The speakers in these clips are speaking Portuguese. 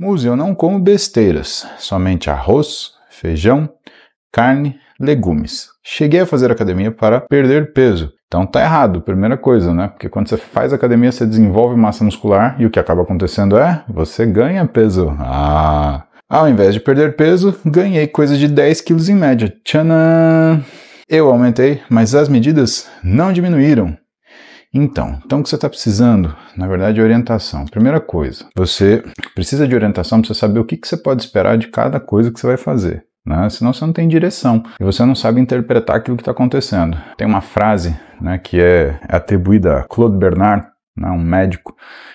Museu não como besteiras, somente arroz, feijão, carne, legumes. Cheguei a fazer academia para perder peso. Então tá errado, primeira coisa, né? Porque quando você faz academia, você desenvolve massa muscular e o que acaba acontecendo é você ganha peso. Ah! Ao invés de perder peso, ganhei coisa de 10 quilos em média. Tchanã! Eu aumentei, mas as medidas não diminuíram. Então, então o que você está precisando, na verdade, é orientação. Primeira coisa, você precisa de orientação para você saber o que, que você pode esperar de cada coisa que você vai fazer. Né? Senão você não tem direção e você não sabe interpretar aquilo que está acontecendo. Tem uma frase né, que é atribuída a Claude Bernard, né, um médico,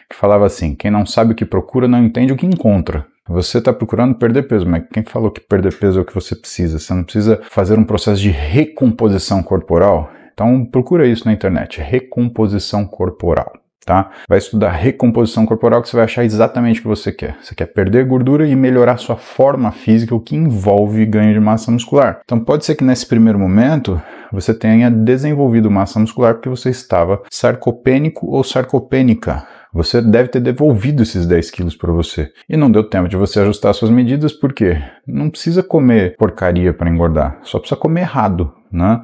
que falava assim: quem não sabe o que procura não entende o que encontra. Você está procurando perder peso, mas quem falou que perder peso é o que você precisa? Você não precisa fazer um processo de recomposição corporal? Então procura isso na internet, recomposição corporal. Tá? Vai estudar recomposição corporal que você vai achar exatamente o que você quer. Você quer perder gordura e melhorar sua forma física, o que envolve ganho de massa muscular. Então pode ser que nesse primeiro momento você tenha desenvolvido massa muscular porque você estava sarcopênico ou sarcopênica. Você deve ter devolvido esses 10 quilos para você. E não deu tempo de você ajustar suas medidas, porque não precisa comer porcaria para engordar, só precisa comer errado. Né?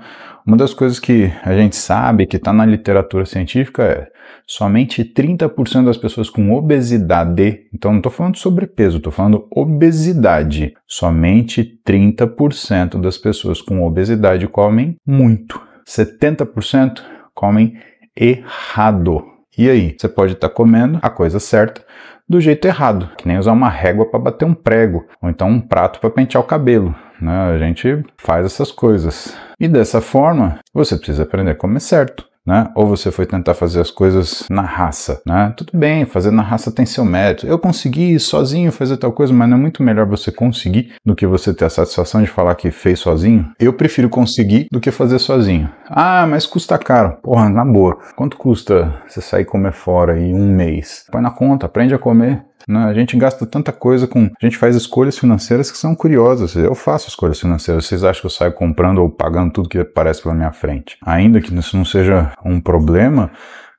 Uma das coisas que a gente sabe, que está na literatura científica, é somente 30% das pessoas com obesidade, então não estou falando sobrepeso, estou falando obesidade, somente 30% das pessoas com obesidade comem muito, 70% comem errado. E aí? Você pode estar tá comendo a coisa certa do jeito errado, que nem usar uma régua para bater um prego, ou então um prato para pentear o cabelo. Né? A gente faz essas coisas. E dessa forma, você precisa aprender como é certo. Né? Ou você foi tentar fazer as coisas na raça, né? Tudo bem, fazer na raça tem seu mérito. Eu consegui sozinho fazer tal coisa, mas não é muito melhor você conseguir do que você ter a satisfação de falar que fez sozinho? Eu prefiro conseguir do que fazer sozinho. Ah, mas custa caro. Porra, na boa. Quanto custa você sair comer fora em um mês? Põe na conta, aprende a comer. Né? A gente gasta tanta coisa com. A gente faz escolhas financeiras que são curiosas. Eu faço escolhas financeiras. Vocês acham que eu saio comprando ou pagando tudo que aparece pela minha frente? Ainda que isso não seja um problema,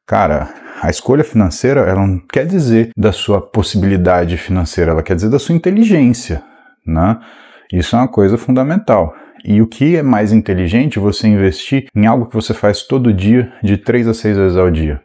cara, a escolha financeira ela não quer dizer da sua possibilidade financeira, ela quer dizer da sua inteligência. Né? Isso é uma coisa fundamental. E o que é mais inteligente é você investir em algo que você faz todo dia, de 3 a 6 vezes ao dia?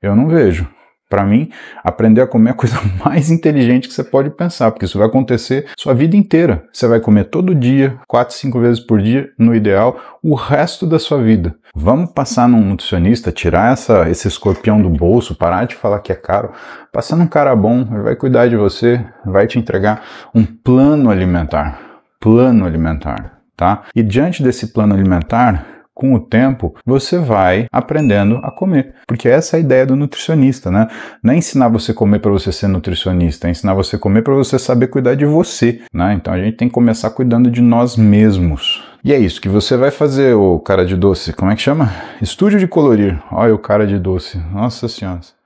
Eu não vejo. Para mim, aprender a comer é a coisa mais inteligente que você pode pensar, porque isso vai acontecer sua vida inteira. Você vai comer todo dia, quatro, cinco vezes por dia, no ideal, o resto da sua vida. Vamos passar num nutricionista, tirar essa, esse escorpião do bolso, parar de falar que é caro. Passar num cara bom, ele vai cuidar de você, vai te entregar um plano alimentar. Plano alimentar, tá? E diante desse plano alimentar, com o tempo, você vai aprendendo a comer. Porque essa é a ideia do nutricionista, né? Não é ensinar você comer para você ser nutricionista, é ensinar você comer para você saber cuidar de você, né? Então a gente tem que começar cuidando de nós mesmos. E é isso que você vai fazer, o cara de doce. Como é que chama? Estúdio de colorir. Olha o cara de doce. Nossa senhora.